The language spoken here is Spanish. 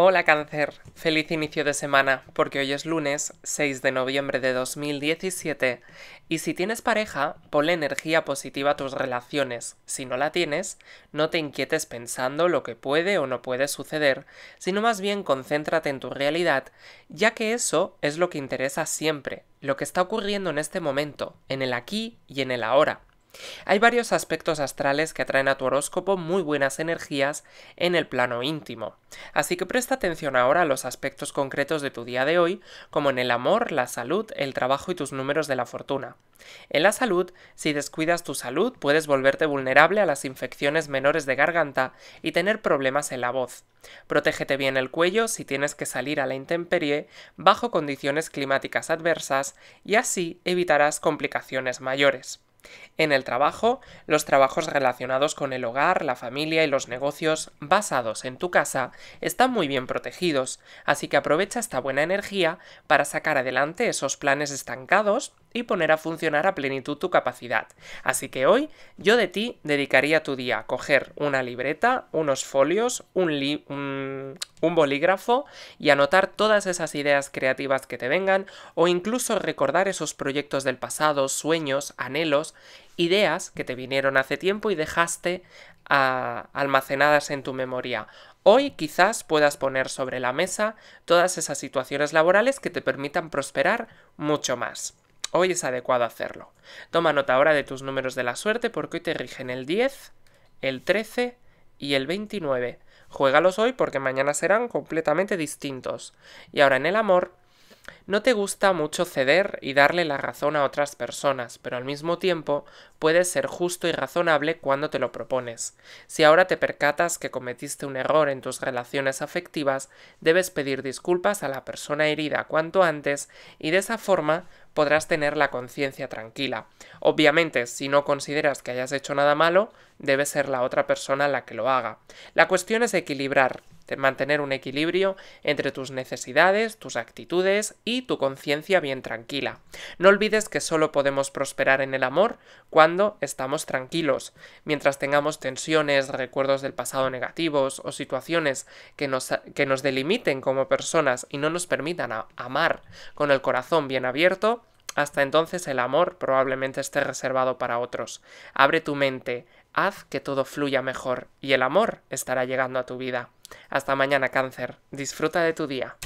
Hola cáncer, feliz inicio de semana, porque hoy es lunes 6 de noviembre de 2017 y si tienes pareja, ponle energía positiva a tus relaciones. Si no la tienes, no te inquietes pensando lo que puede o no puede suceder, sino más bien concéntrate en tu realidad, ya que eso es lo que interesa siempre, lo que está ocurriendo en este momento, en el aquí y en el ahora. Hay varios aspectos astrales que atraen a tu horóscopo muy buenas energías en el plano íntimo, así que presta atención ahora a los aspectos concretos de tu día de hoy, como en el amor, la salud, el trabajo y tus números de la fortuna. En la salud, si descuidas tu salud, puedes volverte vulnerable a las infecciones menores de garganta y tener problemas en la voz. Protégete bien el cuello si tienes que salir a la intemperie bajo condiciones climáticas adversas y así evitarás complicaciones mayores. En el trabajo, los trabajos relacionados con el hogar, la familia y los negocios basados en tu casa están muy bien protegidos, así que aprovecha esta buena energía para sacar adelante esos planes estancados y poner a funcionar a plenitud tu capacidad. Así que hoy yo de ti dedicaría tu día a coger una libreta, unos folios, un, un, bolígrafo y anotar todas esas ideas creativas que te vengan o incluso recordar esos proyectos del pasado, sueños, anhelos, ideas que te vinieron hace tiempo y dejaste ah, almacenadas en tu memoria Hoy quizás puedas poner sobre la mesa todas esas situaciones laborales que te permitan prosperar mucho más. Hoy es adecuado hacerlo. Toma nota ahora de tus números de la suerte porque hoy te rigen el 10, el 13 y el 29. Juégalos hoy porque mañana serán completamente distintos. Y ahora en el amor, no te gusta mucho ceder y darle la razón a otras personas, pero al mismo tiempo puedes ser justo y razonable cuando te lo propones. Si ahora te percatas que cometiste un error en tus relaciones afectivas, debes pedir disculpas a la persona herida cuanto antes y de esa forma podrás tener la conciencia tranquila. Obviamente, si no consideras que hayas hecho nada malo, debe ser la otra persona la que lo haga. La cuestión es equilibrar mantener un equilibrio entre tus necesidades, tus actitudes y tu conciencia bien tranquila. No olvides que solo podemos prosperar en el amor cuando estamos tranquilos. Mientras tengamos tensiones, recuerdos del pasado negativos o situaciones que nos, que nos delimiten como personas y no nos permitan amar con el corazón bien abierto, hasta entonces el amor probablemente esté reservado para otros. Abre tu mente, haz que todo fluya mejor y el amor estará llegando a tu vida. Hasta mañana, cáncer. Disfruta de tu día.